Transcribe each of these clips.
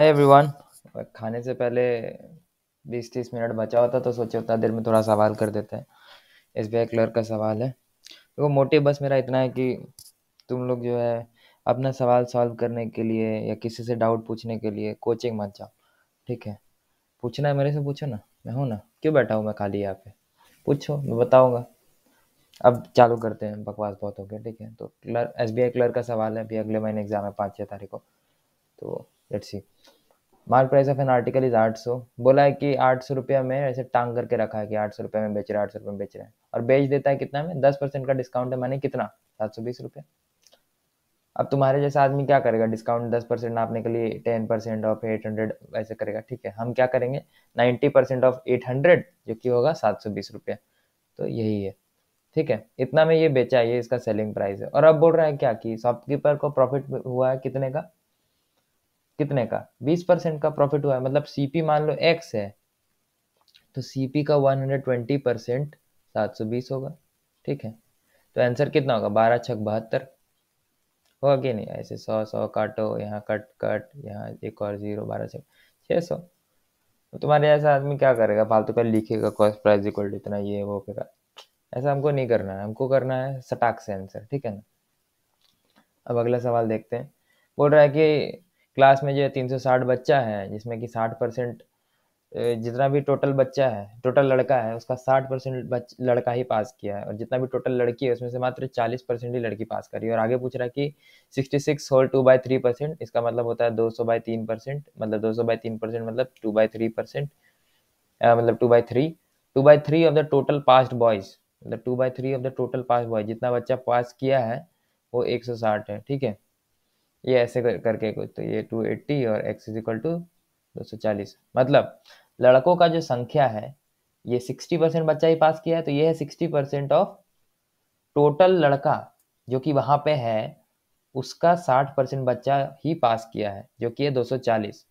Hi everyone खाने से पहले 20-30 मिनट बचा होता तो सोचे उतना देर में थोड़ा सवाल कर देते हैं एस बी क्लर्क का सवाल है देखो तो मोटिव बस मेरा इतना है कि तुम लोग जो है अपना सवाल सॉल्व करने के लिए या किसी से डाउट पूछने के लिए कोचिंग मत जाओ ठीक है पूछना है मेरे से पूछो ना मैं हूँ ना क्यों बैठा हूँ मैं खाली यहाँ पे पूछो मैं बताऊँगा अब चालू करते हैं बकवास बहुत हो गया ठीक है तो क्लर्क एस बी क्लर्क का सवाल है अभी अगले महीने एग्ज़ाम है पाँच छः तारीख को तो let's see mark price of an article is आठ सौ बोला है कि आठ सौ रुपया में ऐसे टांग करके रखा है कि आठ सौ रुपये में बेच रहे हैं आठ सौ रुपये में बेच रहे हैं और बेच देता है कितना में दस परसेंट का डिस्काउंट है मैंने कितना सात सौ बीस रुपये अब तुम्हारे जैसा आदमी क्या करेगा डिस्काउंट दस परसेंट आपने के लिए ten percent of eight hundred ऐसे करेगा ठीक है हम क्या करेंगे ninety percent of eight hundred जो कि होगा सात सौ बीस रुपये तो यही है ठीक है इतना में ये बेचा है ये इसका सेलिंग प्राइस है और अब बोल रहा है क्या कि शॉपकीपर को प्रॉफिट हुआ है कितने का कितने का बीस परसेंट का प्रॉफिट हुआ है मतलब सीपी मान लो एक्स है तो सीपी का वन हंड्रेड ट्वेंटी परसेंट सात सौ बीस होगा ठीक है तो आंसर कितना होगा बारह छक बहत्तर होगा कि नहीं ऐसे सौ सौ काटो यहाँ कट कट यहाँ एक और जीरो बारह छक छः सौ तो तुम्हारे ऐसा आदमी क्या करेगा फालतू का लिखेगा कॉस्ट प्राइस इक्वल इतना ये वो करेगा ऐसा हमको नहीं करना है हमको करना है सटाक से आंसर ठीक है ना अब अगला सवाल देखते हैं बोल रहा है कि क्लास में जो है तीन सौ साठ बच्चा है जिसमें कि साठ परसेंट जितना भी टोटल बच्चा है टोटल लड़का है उसका साठ परसेंट लड़का ही पास किया है और जितना भी टोटल लड़की है उसमें से मात्र चालीस परसेंट ही लड़की पास करी और आगे पूछ रहा है कि sixty six whole two by three percent इसका मतलब होता है दो सौ बाई तीन परसेंट मतलब दो सौ बाई तीन परसेंट मतलब टू बाई थ्री परसेंट मतलब two by three two by three of the total passed boys मतलब two by three of the total passed boys जितना बच्चा पास किया है वो एक सौ साठ है ठीक है ये ऐसे कर, करके कुछ तो ये 280 और x इज इक्वल टू दो मतलब लड़कों का जो संख्या है ये 60 परसेंट बच्चा ही पास किया है तो ये है 60 परसेंट ऑफ टोटल लड़का जो कि वहाँ पे है उसका 60 परसेंट बच्चा ही पास किया है जो कि है 240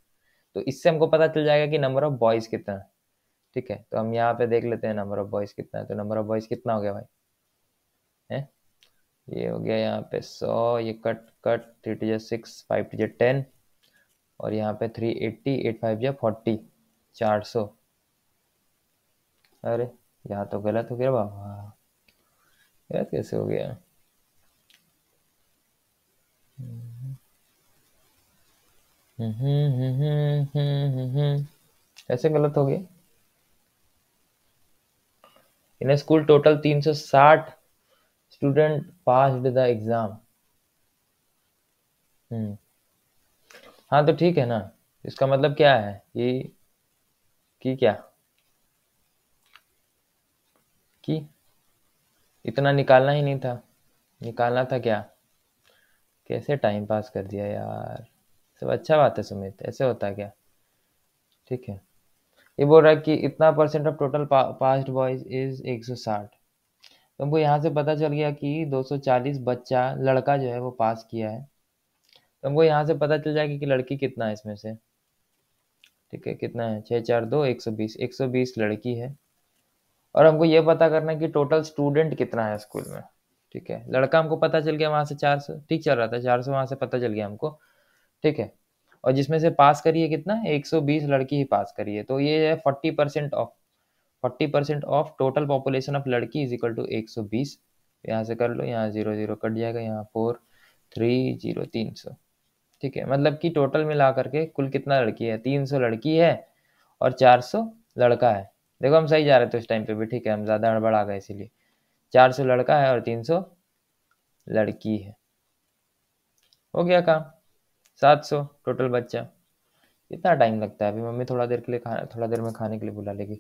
तो इससे हमको पता चल जाएगा कि नंबर ऑफ बॉयज़ कितना है ठीक है तो हम यहाँ पे देख लेते हैं नंबर ऑफ बॉयज़ कितना है तो नंबर ऑफ बॉयज़ कितना हो गया भाई ये हो गया यहाँ पे सौ ये कट कट थ्री टू जो सिक्स फाइव टू जो टेन और यहाँ पे थ्री एट्टी एट फाइव जो फोर्टी चार सौ अरे यहाँ तो गलत हो गया बाबा गलत कैसे हो गया ऐसे गलत हो गया इन्हें स्कूल टोटल तीन सौ साठ student passed the exam हम्म हाँ तो ठीक है ना इसका मतलब क्या है कि कि क्या कि इतना निकालना ही नहीं था निकालना था क्या कैसे टाइम पास कर दिया यार सब अच्छा बात है सुमित ऐसे होता है क्या ठीक है ये बोल रहा है कि इतना percent of total passed boys is 160 तो हमको यहाँ से पता चल गया कि 240 बच्चा लड़का जो है वो पास किया है तो हमको यहाँ से पता चल जाएगा कि लड़की कितना है इसमें से ठीक है कितना है छः चार दो एक सौ बीस एक सौ बीस लड़की है और हमको ये पता करना है कि टोटल स्टूडेंट कितना है स्कूल में ठीक है लड़का हमको पता चल गया वहाँ से चार सौ ठीक चल रहा था चार सौ वहाँ से पता चल गया हमको ठीक है और जिसमें से पास करिए कितना एक बीस लड़की ही पास करिए तो ये है forty percent of forty percent of total population of लड़की इज इक्वल टू एक सौ बीस यहाँ से कर लो यहाँ जीरो जीरो कट जाएगा यहाँ फोर थ्री जीरो तीन सौ ठीक है मतलब कि टोटल मिला करके कुल कितना लड़की है तीन सौ लड़की है और चार सौ लड़का है देखो हम सही जा रहे थे उस टाइम पे भी ठीक है हम ज़्यादा हड़बड़ आ गए इसीलिए चार सौ लड़का है और तीन सौ लड़की है हो गया काम सात सौ टोटल बच्चा इतना टाइम लगता है अभी मम्मी थोड़ा देर के लिए खाना थोड़ा देर में खाने के लिए बुला लेगी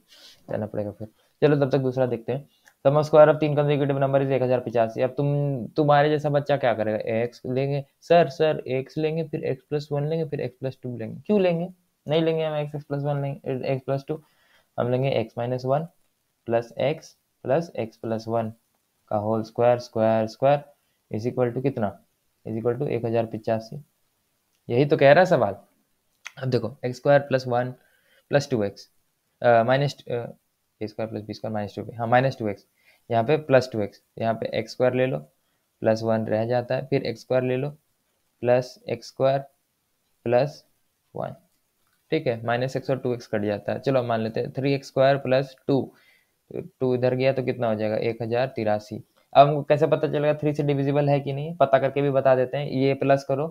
जाना पड़ेगा फिर चलो तब तक दूसरा देखते हैं तब स्क्वायर ऑफ तीन कंजिक्यूटिव नंबर इज एक हजार पिचासी अब तुम तुम्हारे जैसा बच्चा क्या करेगा एक्स लेंगे सर सर एक्स लेंगे फिर एक्स प्लस वन लेंगे फिर एक्स प्लस टू लेंगे क्यों लेंगे नहीं लेंगे हम एक्स एक्स प्लस वन लेंगे एक्स प्लस टू हम लेंगे x minus one plus x plus x plus one का whole square square square is equal to कितना इज इक्वल टू एक हजार पिचासी यही तो कह रहा है सवाल अब देखो x square plus one plus two x minus a square plus b square minus two हाँ माइनस टू एक्स यहाँ पे प्लस टू एक्स यहाँ पे एक्स स्क्वायर ले लो प्लस वन रह जाता है फिर एक्स स्क्वायर ले लो plus x square plus one ठीक है माइनस एक्स और टू एक्स कट जाता है चलो मान लेते हैं three x square plus two two इधर गया तो कितना हो जाएगा एक हज़ार तिरासी अब हमको कैसे पता चलेगा थ्री से डिविजिबल है कि नहीं पता करके भी बता देते हैं ये प्लस करो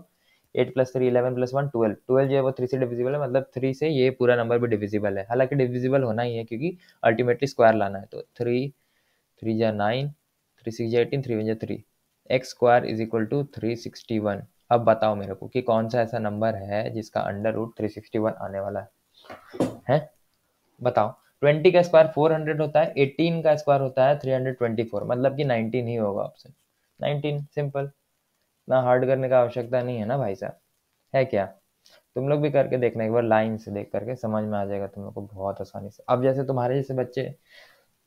eight plus three eleven plus one twelve twelve जो है वो थ्री से डिविजिबल है मतलब थ्री से ये पूरा नंबर भी डिविजिबल है हालांकि डिविजिबल होना ही है क्योंकि अल्टीमेटली स्क्वायर लाना है तो थ्री थ्री जै nine three six eighteen three one जै three x square is equal to three sixty one अब बताओ मेरे को कि कौन सा ऐसा नंबर है जिसका under root three sixty one आने वाला है है? बताओ ट्वेंटी का स्क्वायर फोर हंड्रेड होता है एटीन का स्क्वायर होता है थ्री हंड्रेड ट्वेंटी फोर मतलब कि नाइनटीन ही होगा ऑप्शन नाइनटीन सिंपल इतना हार्ड करने का आवश्यकता नहीं है ना भाई साहब है क्या तुम लोग भी करके देखना एक बार लाइन से देख करके समझ में आ जाएगा तुम लोग को बहुत आसानी से अब जैसे तुम्हारे जैसे बच्चे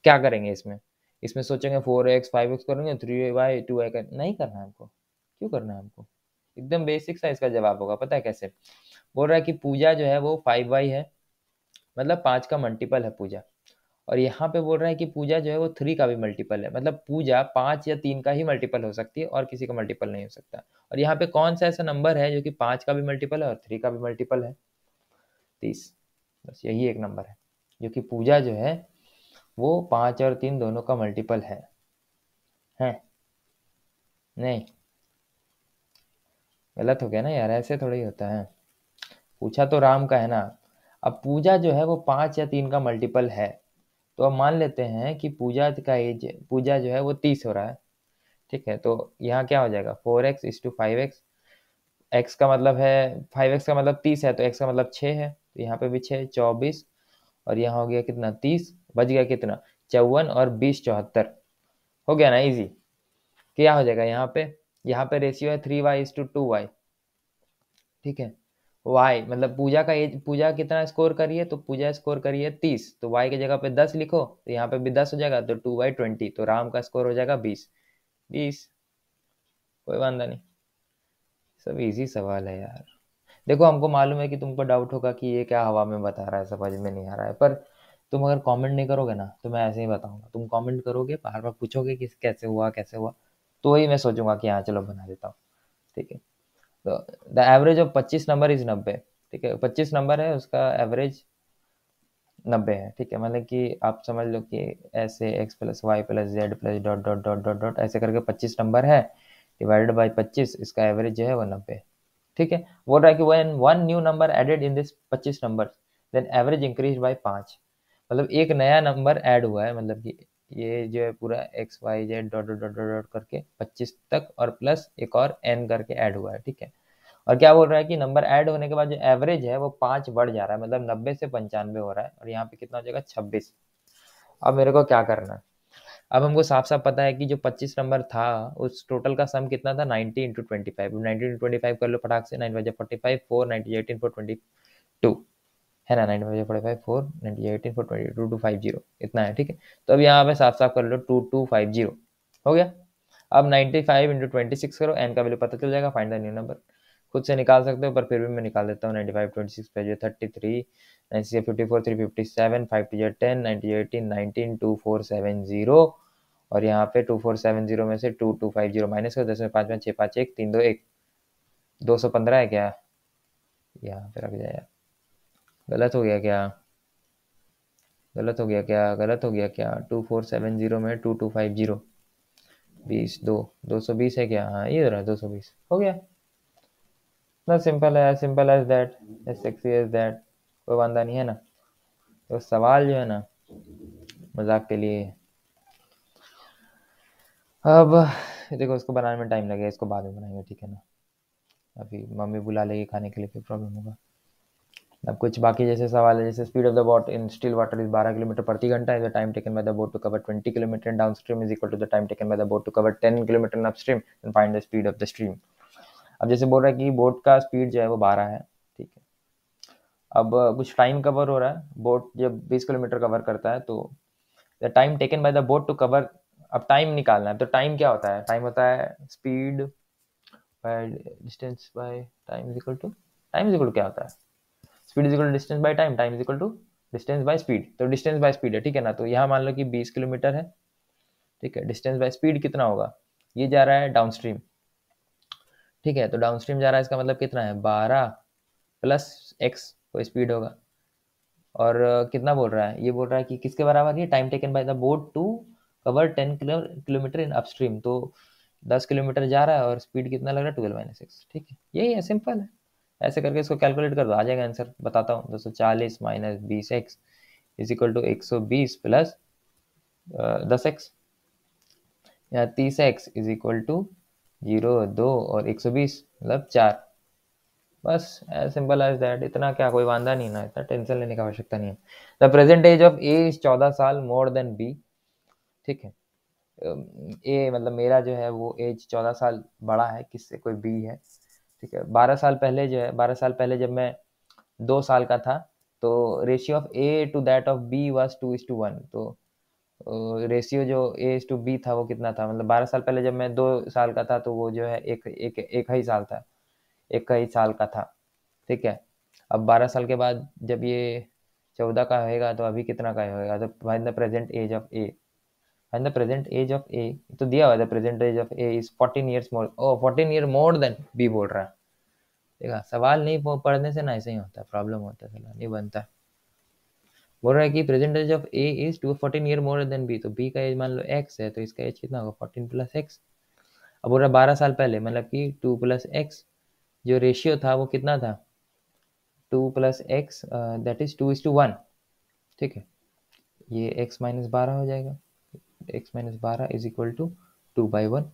क्या करेंगे इसमें इसमें सोचेंगे फोर एक्स फाइव एक्स करेंगे थ्री वाई टू वाई कर नहीं करना है हमको क्यों करना है हमको एकदम बेसिक सा इसका जवाब होगा पता है कैसे बोल रहा है कि पूजा जो है वो फाइव वाई है मतलब पाँच का मल्टीपल है पूजा और यहाँ पे बोल रहा है कि पूजा जो है वो थ्री का भी मल्टीपल है मतलब पूजा पाँच या तीन का ही मल्टीपल हो सकती है और किसी का मल्टीपल नहीं हो सकता और यहाँ पे कौन सा ऐसा नंबर है जो कि पाँच का भी मल्टीपल है और थ्री का भी मल्टीपल है तीस बस यही एक नंबर है जो कि पूजा जो है वो पाँच और तीन दोनों का मल्टीपल है हैं नहीं गलत हो गया ना यार ऐसे थोड़ा ही होता है पूछा तो राम का है ना अब पूजा जो है वो पाँच या तीन का मल्टीपल है तो अब मान लेते हैं कि पूजा का एज पूजा जो है वो तीस हो रहा है ठीक है तो यहाँ क्या हो जाएगा four x is two five x x का मतलब है फाइव एक्स का मतलब तीस है तो एक्स का मतलब छः है तो यहाँ पे भी छः चौबीस और यहाँ हो गया कितना तीस बच गया कितना चौवन और बीस चौहत्तर हो गया ना इजी क्या हो जाएगा यहाँ पे यहाँ पे रेशियो है three y is two two y ठीक है वाई मतलब पूजा का एज पूजा कितना स्कोर करिए तो पूजा स्कोर करिए तीस तो वाई की जगह पे दस लिखो तो यहाँ पे भी दस हो जाएगा तो टू बाई ट्वेंटी तो राम का स्कोर हो जाएगा बीस बीस कोई वादा नहीं सब इजी सवाल है यार देखो हमको मालूम है कि तुमको डाउट होगा कि ये क्या हवा में बता रहा है समझ में नहीं आ रहा है पर तुम अगर कमेंट नहीं करोगे ना तो मैं ऐसे ही बताऊंगा तुम कमेंट करोगे बार बार पूछोगे कि कैसे हुआ कैसे हुआ तो वही मैं सोचूंगा कि हाँ चलो बना देता हूँ ठीक है तो द एवरेज ऑफ पच्चीस नंबर इज नब्बे ठीक है पच्चीस नंबर है उसका एवरेज नब्बे है ठीक है मतलब कि आप समझ लो कि ऐसे x plus y plus z plus dot dot dot dot dot ऐसे करके पच्चीस नंबर है डिवाइडेड बाई पच्चीस इसका एवरेज जो है वो नब्बे ठीक है बोल रहा है कि one one new number added in this पच्चीस number then average increase by पाँच मतलब एक नया नंबर ऐड हुआ है मतलब कि ये जो है पूरा x y z dot dot dot dot करके पच्चीस तक और प्लस एक और एन करके ऐड हुआ है ठीक है और क्या बोल रहा है कि नंबर ऐड होने के बाद जो एवरेज है वो पाँच बढ़ जा रहा है मतलब नब्बे से पंचानवे हो रहा है और यहाँ पे कितना हो जाएगा छब्बीस अब मेरे को क्या करना है अब हमको साफ साफ पता है कि जो 25 नंबर था उस टोटल का सम कितना था 90 into twenty five ninety into twenty five कर लो फटाक से nine forty five four ninety eighteen four twenty two है ना ninety five forty five four ninety eighteen four twenty two two five zero इतना है ठीक है तो अब यहाँ पे साफ साफ कर लो टू टू फाइव जीरो हो गया अब ninety five into twenty six करो एन का वैल्यू पता चल जाएगा फाइंड द न्यू नंबर खुद से निकाल सकते हो पर फिर भी मैं निकाल देता हूँ नाइन्टी फाइव ट्वेंटी सिक्स पे thirty three nine six fifty four three fifty seven five two ten ninety eighteen nineteen two four seven zero और यहाँ पे टू फोर सेवन जीरो में से two two five zero minus करो दस में पाँच में छः पाँच एक तीन दो एक दो सौ पंद्रह है क्या यहाँ पे रख जाए गलत हो गया क्या गलत हो गया क्या गलत हो गया क्या टू फोर सेवन जीरो में टू टू फाइव जीरो बीस दो दो सौ बीस है क्या हाँ ये दो सौ बीस हो गया ना सिंपल है simple as that as sexy as that कोई वादा नहीं है ना तो सवाल जो है ना मजाक के लिए अब देखो इसको बनाने में टाइम लगेगा इसको बाद में बनाएंगे ठीक है ना अभी मम्मी बुला लेगी खाने के लिए कोई प्रॉब्लम होगा अब कुछ बाकी जैसे सवाल है जैसे speed of the boat in still water is 12 kilometre प्रति घंटा is the time taken by the boat to cover 20 kilometre in downstream is equal to the time taken by the boat to cover 10 kilometre in upstream and find the speed of the stream अब जैसे बोल रहा है कि boat का speed जो है वो बारह है ठीक है अब कुछ टाइम कवर हो रहा है बोट जब बीस किलोमीटर कवर करता है तो the time taken by the boat to cover अब टाइम निकालना है तो टाइम क्या होता है टाइम होता है speed by distance by time is equal to time is equal क्या होता है speed is equal distance by time time is equal to distance by speed तो डिस्टेंस बाय स्पीड है ठीक है ना तो यहाँ मान लो कि बीस किलोमीटर है ठीक है डिस्टेंस बाय स्पीड कितना होगा ये जा रहा है डाउन स्ट्रीम ठीक है तो डाउन स्ट्रीम जा रहा है इसका मतलब कितना है बारह प्लस एक्स को स्पीड होगा और कितना बोल रहा है ये बोल रहा है कि किसके बराबर ये time taken by the boat to cover ten kilometre in upstream तो दस किलोमीटर जा रहा है और स्पीड कितना लग रहा है ट्वेल्व माइनस सिक्स ठीक है यही है सिंपल है ऐसे करके इसको कैलकुलेट कर दो आ जाएगा आंसर बताता हूँ दो सौ चालीस माइनस बीस एक्स इज इक्वल टू एक सौ बीस प्लस दस एक्स या तीस x is equal to zero दो और एक सौ बीस मतलब चार बस एज सिंपल एज दैट इतना क्या कोई वादा नहीं ना इतना टेंशन लेने की आवश्यकता नहीं है the present age of A is चौदह साल मोर देन बी ठीक है ए मतलब मेरा जो है वो एज चौदह साल बड़ा है किससे कोई बी है ठीक है बारह साल पहले जो है बारह साल पहले जब मैं दो साल का था तो ratio of A to that of B was two is to one तो रेशियो जो ए इज टू बी था वो कितना था मतलब बारह साल पहले जब मैं दो साल का था तो वो जो है एक एक एक ही साल था एक ही साल का था ठीक है अब बारह साल के बाद जब ये चौदह का होएगा तो अभी कितना का होएगा तो the present age of A fine the present age of A तो दिया हुआ the present age of A is fourteen years more oh fourteen year more than B बोल रहा है देखा सवाल नहीं पढ़ने से ना ऐसे ही होता है प्रॉब्लम होता है सलाह नहीं बनता है बोल रहा है कि present age of A is two fourteen year more than B तो बी का एज मान लो एक्स है तो इसका एज कितना होगा फोर्टीन प्लस एक्स अब बोल रहा है बारह साल पहले मतलब कि टू प्लस एक्स जो रेशियो था वो कितना था two plus x that is to is to one ठीक है ये एक्स माइनस बारह हो जाएगा एक्स माइनस बारह is equal to two by one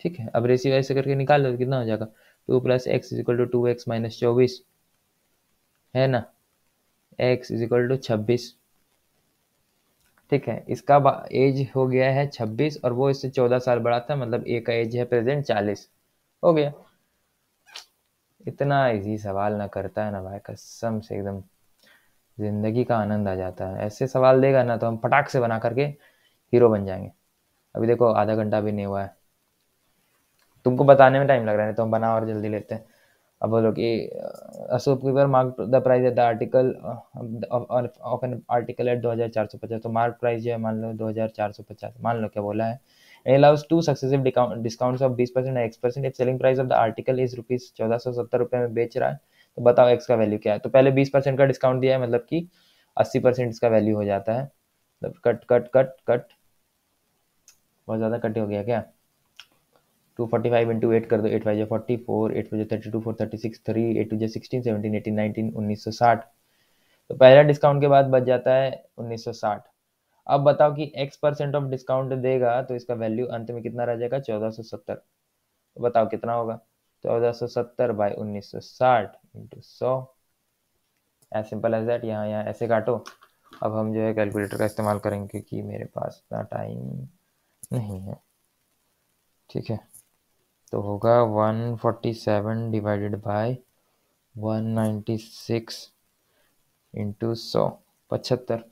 ठीक है अब रेशियो ऐसे करके निकाल लो कितना हो जाएगा two plus x is equal to two x minus चौबीस है ना एक्स इजिकल टू छब्बीस ठीक है इसका एज हो गया है छब्बीस और वो इससे चौदह साल बड़ा था मतलब ए का एज है प्रेजेंट चालीस हो गया इतना इजी सवाल ना करता है ना भाई कसम से एकदम जिंदगी का आनंद आ जाता है ऐसे सवाल देगा ना तो हम फटाक से बना करके हीरो बन जाएंगे अभी देखो आधा घंटा भी नहीं हुआ है तुमको बताने में टाइम लग रहा है तो हम बना और जल्दी लेते हैं अब बोलो कि a shopkeeper mark the price at the article of an article at दो हज़ार चार सौ पचास तो मार्क प्राइस जो है मान लो दो हज़ार चार सौ पचास मान लो क्या बोला है टू सक्सेसिव successive ऑफ बीस percent x percent if selling price of the article is rupees चौदह सौ सत्तर रुपये में बेच रहा है तो बताओ एक्स का वैल्यू क्या है तो पहले बीस परसेंट का डिस्काउंट दिया है मतलब कि परसेंट इसका वैल्यू हो जाता है मतलब कट कट कट कट बहुत ज़्यादा कट हो गया क्या two forty five into eight कर दो एट फाइव जो फोर्टी फोर एट फाइव जो thirty two four thirty six three eight two जो सिक्सटीन सेवनटीन एटीन नाइनटीन उन्नीस सौ साठ तो पहला डिस्काउंट के बाद बच जाता है उन्नीस सौ साठ अब बताओ कि एक्स परसेंट ऑफ डिस्काउंट देगा तो इसका वैल्यू अंत में कितना रह जाएगा चौदह सौ सत्तर तो बताओ कितना होगा चौदह सौ सत्तर बाई उन्नीस सौ साठ इंटू सौ एज सिंपल एज दैट यहाँ यहाँ ऐसे काटो अब हम जो है कैलकुलेटर का इस्तेमाल करेंगे क्योंकि मेरे पास इतना टाइम नहीं है ठीक है तो होगा one forty seven divided by one ninety six into सौ पचहत्तर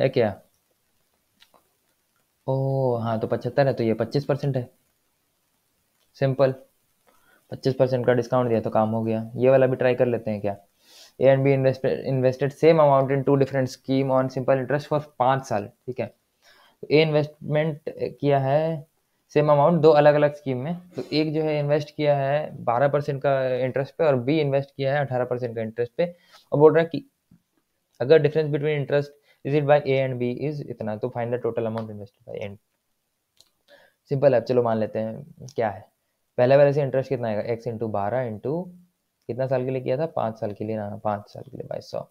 है क्या ओ हाँ तो पचहत्तर है तो ये पच्चीस परसेंट है सिंपल पच्चीस परसेंट का डिस्काउंट दिया तो काम हो गया ये वाला भी ट्राई कर लेते हैं क्या A and B invested same amount in two different scheme on simple interest for पाँच साल ठीक है ए इन्वेस्टमेंट किया है सेम अमाउंट दो अलग अलग स्कीम में तो एक जो है इन्वेस्ट किया है बारह परसेंट का इंटरेस्ट पे और बी इन्वेस्ट किया है अठारह परसेंट का इंटरेस्ट पे और बोल रहा है कि अगर difference between interest is it by A and B is इतना तो find the total amount invest by and simple है चलो मान लेते हैं क्या है पहले वाले से इंटरेस्ट कितना आएगा एक्स इंटू बारह इंटू कितना साल के लिए किया था पाँच साल के लिए ना पाँच साल के लिए बाईस सौ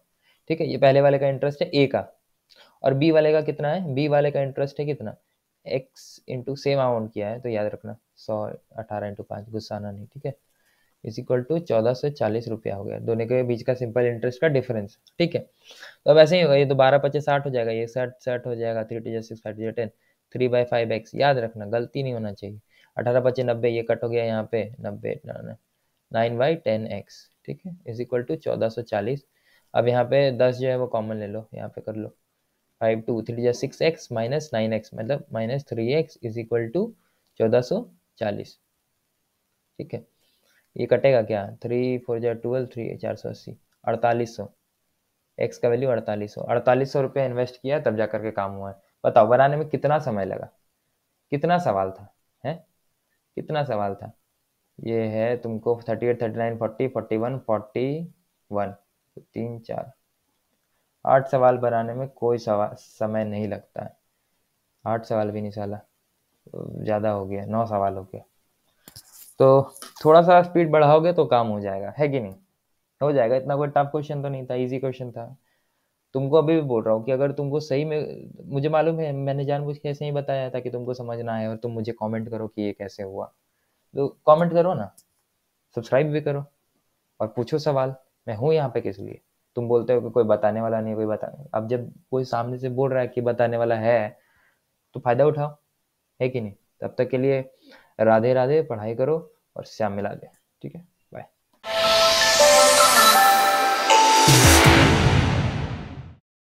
ठीक है ये पहले वाले का इंटरेस्ट है ए का और बी वाले का कितना है बी वाले का इंटरेस्ट है कितना एक्स इंटू सेम अमाउंट किया है तो याद रखना सौ अठारह इंटू पाँच आना नहीं ठीक है इज इक्वल टू चौदह सौ चालीस रुपया हो गया दोनों के बीच का सिंपल इंटरेस्ट का डिफरेंस ठीक है तो अब ऐसे ही होगा ये तो बारह पच्चीस साठ हो जाएगा ये साठ साठ हो जाएगा three two six five ten three by five x याद रखना गलती नहीं होना चाहिए अठारह पच्चीस नब्बे ये कट हो गया यहाँ पे नब्बे नाइन बाई टेन एक्स ठीक है इज इक्वल टू चौदह सौ चालीस अब यहाँ पे दस जो है वो कॉमन ले लो यहाँ पे कर लो फाइव टू थ्री या six x minus nine x मतलब minus three x is equal to चौदह सौ चालीस ठीक है ये कटेगा क्या थ्री फोर या ट्वेल्व थ्री चार सौ अस्सी अड़तालीस सौ एक्स का वैल्यू अड़तालीस सौ अड़तालीस सौ रुपया इन्वेस्ट किया तब जा करके काम हुआ है बताओ बनाने में कितना समय लगा कितना सवाल था है कितना सवाल था ये है तुमको thirty eight thirty nine forty forty one forty one तीन चार आठ सवाल बनाने में कोई सवाल समय नहीं लगता है आठ सवाल भी नहीं साला ज़्यादा हो गया नौ सवाल हो गया तो थोड़ा सा स्पीड बढ़ाओगे तो काम हो जाएगा है कि नहीं हो जाएगा इतना कोई टफ क्वेश्चन तो नहीं था इजी क्वेश्चन था तुमको अभी भी बोल रहा हूँ कि अगर तुमको सही में मुझे मालूम है मैंने जानबूझ के ऐसे ही बताया था कि तुमको समझना है और तुम मुझे कमेंट करो कि ये कैसे हुआ तो कमेंट करो ना सब्सक्राइब भी करो और पूछो सवाल मैं हूँ यहाँ पे किस लिए तुम बोलते हो कि कोई बताने वाला नहीं कोई बताने अब जब कोई सामने से बोल रहा है कि बताने वाला है तो फायदा उठाओ है कि नहीं तब तक के लिए राधे राधे पढ़ाई करो और श्याम मिला दे ठीक है बाय